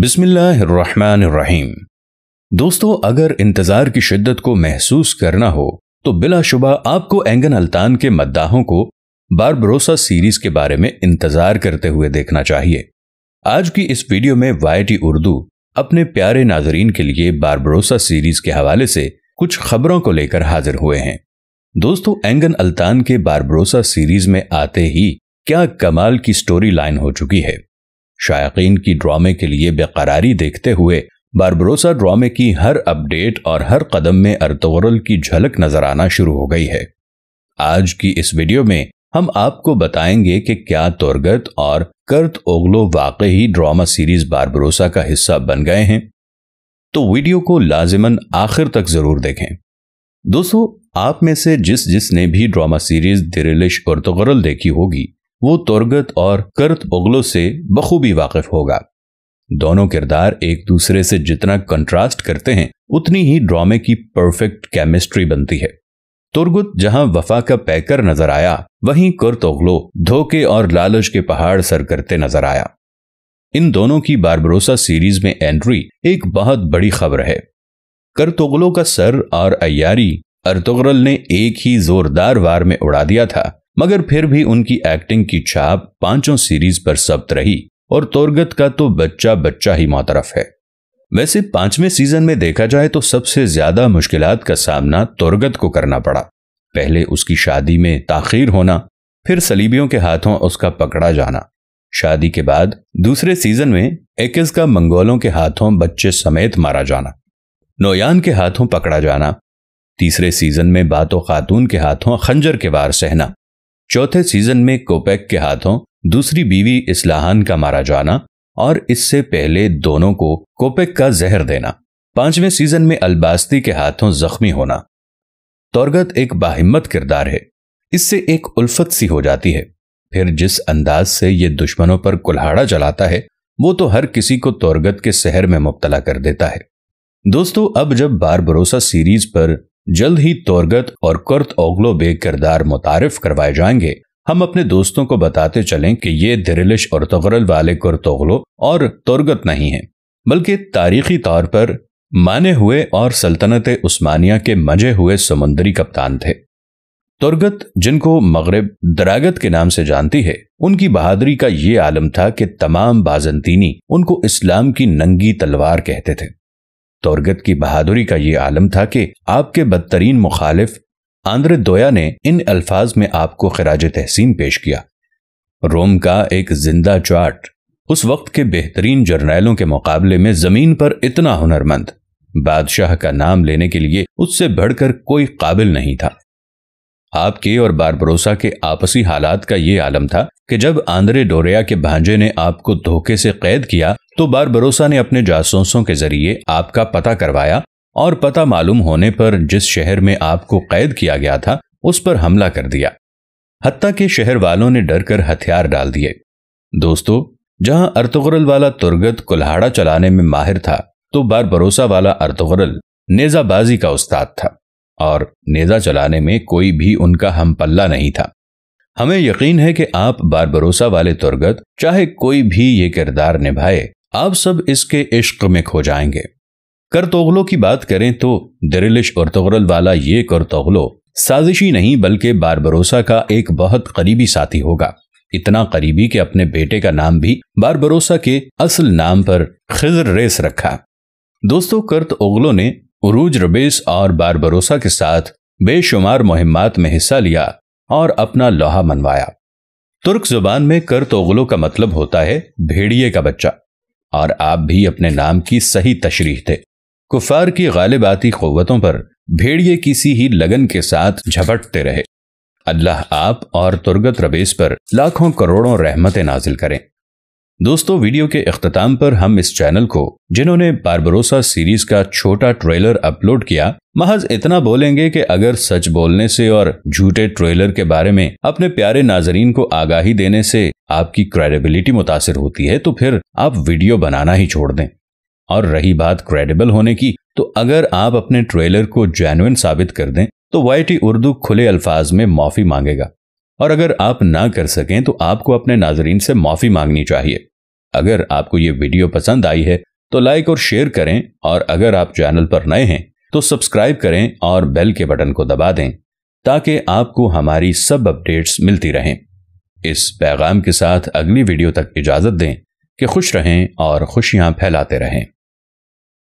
बिस्मिल्लाहिर्रहमानिर्रहीम दोस्तों अगर इंतजार की शिद्दत को महसूस करना हो तो बिलाशुबा आपको एंगन अल्तान के मद्दाहों को बारबरोसा सीरीज के बारे में इंतजार करते हुए देखना चाहिए आज की इस वीडियो में वाईटी उर्दू अपने प्यारे नाजरीन के लिए बारबरोसा सीरीज के हवाले से कुछ खबरों को लेकर हाजिर हुए हैं दोस्तों एंगन अल्तान के बारबरोसा सीरीज में आते ही क्या कमाल की स्टोरी लाइन हो चुकी है शायकीन की ड्रामे के लिए बेकरारी देखते हुए बारबरोसा ड्रामे की हर अपडेट और हर कदम में अर्तगरल की झलक नजर आना शुरू हो गई है आज की इस वीडियो में हम आपको बताएंगे कि क्या तोरगत और कर्त ओगलो वाकई ड्रामा सीरीज बारबरोसा का हिस्सा बन गए हैं तो वीडियो को लाजिमन आखिर तक जरूर देखें दोस्तों आप में से जिस जिसने भी ड्रामा सीरीज दिरिलिश और देखी होगी वो तुर्गत और करत उगलो से बखूबी वाकिफ होगा दोनों किरदार एक दूसरे से जितना कंट्रास्ट करते हैं उतनी ही ड्रामे की परफेक्ट केमिस्ट्री बनती है तुर्गुत जहां वफा का पैकर नजर आया वहीं करतोगलो धोखे और लालच के पहाड़ सर करते नजर आया इन दोनों की बारबरोसा सीरीज में एंट्री एक बहुत बड़ी खबर है करतोगलो का सर और अयारी अर्तुगरल ने एक ही जोरदार वार में उड़ा दिया था मगर फिर भी उनकी एक्टिंग की छाप पांचों सीरीज पर सब्त रही और तोरगत का तो बच्चा बच्चा ही मोतरफ है वैसे पांचवें सीजन में देखा जाए तो सबसे ज्यादा मुश्किल का सामना तोरगत को करना पड़ा पहले उसकी शादी में ताखिर होना फिर सलीबियों के हाथों उसका पकड़ा जाना शादी के बाद दूसरे सीजन में एकिस का मंगोलों के हाथों बच्चे समेत मारा जाना नोयान के हाथों पकड़ा जाना तीसरे सीजन में बातों खातून के हाथों खंजर के वार सहना चौथे सीजन में कोपेक के हाथों दूसरी बीवी इस्लाहान का मारा जाना और इससे पहले दोनों को कोपेक का जहर देना पांचवें सीजन में अलबास्ती के हाथों जख्मी होना तौरगत एक बाहिम्मत किरदार है इससे एक उल्फत सी हो जाती है फिर जिस अंदाज से ये दुश्मनों पर कुल्हाड़ा चलाता है वो तो हर किसी को तौरगत के शहर में मुबतला कर देता है दोस्तों अब जब भरोसा सीरीज पर जल्द ही तोरगत और कुर्त ओगलो बे किरदार मुतारफ करवाए जाएंगे हम अपने दोस्तों को बताते चलें कि ये दिरिलिश और तगरल वाले कुर्तोगलो और तोरगत नहीं हैं बल्कि तारीखी तौर पर माने हुए और सल्तनत उस्मानिया के मजे हुए समुंदरी कप्तान थे तुर्गत जिनको मगरब दरागत के नाम से जानती है उनकी बहादुरी का ये आलम था कि तमाम बाजंतीनी उनको इस्लाम की नंगी तलवार कहते थे तोरगत की बहादुरी का ये आलम था कि आपके बदतरीन मुखालिफ आंद्र दोया ने इन अल्फाज में आपको खराज तहसीन पेश किया रोम का एक जिंदा चार्ट उस वक्त के बेहतरीन जर्नैलों के मुकाबले में जमीन पर इतना हुनरमंद बादशाह का नाम लेने के लिए उससे बढ़कर कोई काबिल नहीं था आपके और बारबरोसा के आपसी हालात का ये आलम था कि जब आंद्रे डोरिया के भांजे ने आपको धोखे से कैद किया तो बार भरोसा ने अपने जासूसों के जरिए आपका पता करवाया और पता मालूम होने पर जिस शहर में आपको कैद किया गया था उस पर हमला कर दिया हती के शहर वालों ने डर कर हथियार डाल दिए दोस्तों जहां अर्तुगरल वाला तुर्गत कुल्हाड़ा चलाने में माहिर था तो बार बरोसा वाला अर्तुगरल नेजाबाजी का उस्ताद था और नेजा चलाने में कोई भी उनका हम पल्ला नहीं था हमें यकीन है कि आप बार भरोसा वाले तुर्गत चाहे कोई भी ये किरदार निभाए आप सब इसके इश्क में खो जाएंगे करतोगलों की बात करें तो दरिलिश और तगरल वाला ये करतोगलो साजिशी नहीं बल्कि बारबरोसा का एक बहुत करीबी साथी होगा इतना करीबी कि अपने बेटे का नाम भी बारबरोसा के असल नाम पर खिजर रेस रखा दोस्तों कर्त ओगलो ने उरूज रबेस और बारबरोसा के साथ बेशुमार मुहिमात में हिस्सा लिया और अपना लोहा मनवाया तुर्क जुबान में कर्त ओगलो का मतलब होता है भेड़िए का बच्चा और आप भी अपने नाम की सही तशरीह थे कुफार की गालिबाती क़वतों पर भेड़िए किसी ही लगन के साथ झपटते रहे अल्लाह आप और तुर्गत रबेस पर लाखों करोड़ों रहमतें नाजिल करें दोस्तों वीडियो के अख्ताम पर हम इस चैनल को जिन्होंने बारबरोसा सीरीज का छोटा ट्रेलर अपलोड किया महज इतना बोलेंगे कि अगर सच बोलने से और झूठे ट्रेलर के बारे में अपने प्यारे नाजरीन को आगाही देने से आपकी क्रेडिबिलिटी मुतासर होती है तो फिर आप वीडियो बनाना ही छोड़ दें और रही बात क्रेडिबल होने की तो अगर आप अपने ट्रेलर को जैनुन साबित कर दें तो वाई उर्दू खुले अल्फाज में माफी मांगेगा और अगर आप ना कर सकें तो आपको अपने नाजरीन से माफी मांगनी चाहिए अगर आपको ये वीडियो पसंद आई है तो लाइक और शेयर करें और अगर आप चैनल पर नए हैं तो सब्सक्राइब करें और बेल के बटन को दबा दें ताकि आपको हमारी सब अपडेट्स मिलती रहें इस पैगाम के साथ अगली वीडियो तक इजाजत दें कि खुश रहें और खुशियां फैलाते रहें